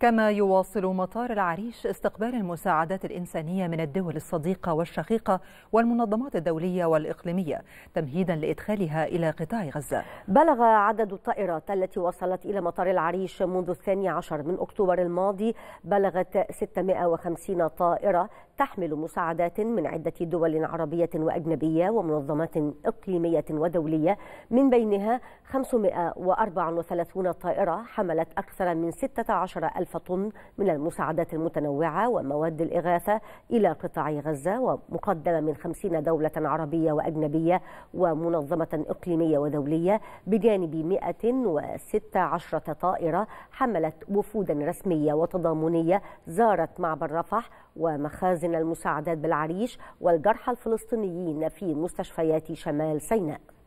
كما يواصل مطار العريش استقبال المساعدات الإنسانية من الدول الصديقة والشقيقة والمنظمات الدولية والإقليمية تمهيدا لإدخالها إلى قطاع غزة بلغ عدد الطائرات التي وصلت إلى مطار العريش منذ الثاني عشر من أكتوبر الماضي بلغت 650 طائرة تحمل مساعدات من عدة دول عربية وأجنبية ومنظمات إقليمية ودولية من بينها 534 طائرة حملت أكثر من 16 ألف ألف طن من المساعدات المتنوعة ومواد الإغاثة إلى قطاع غزة ومقدمة من خمسين دولة عربية وأجنبية ومنظمة إقليمية ودولية بجانب 116 طائرة حملت وفودا رسمية وتضامنية زارت معبر رفح ومخازن المساعدات بالعريش والجرحى الفلسطينيين في مستشفيات شمال سيناء